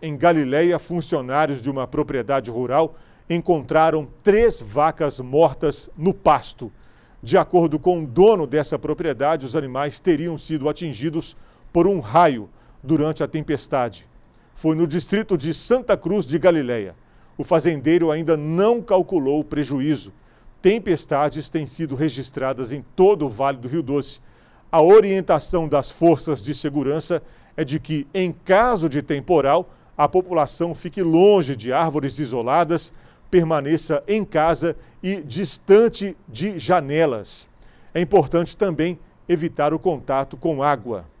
em Galiléia, funcionários de uma propriedade rural encontraram três vacas mortas no pasto. De acordo com o dono dessa propriedade, os animais teriam sido atingidos por um raio durante a tempestade. Foi no distrito de Santa Cruz de Galiléia. O fazendeiro ainda não calculou o prejuízo. Tempestades têm sido registradas em todo o Vale do Rio Doce. A orientação das forças de segurança é de que, em caso de temporal, a população fique longe de árvores isoladas, permaneça em casa e distante de janelas. É importante também evitar o contato com água.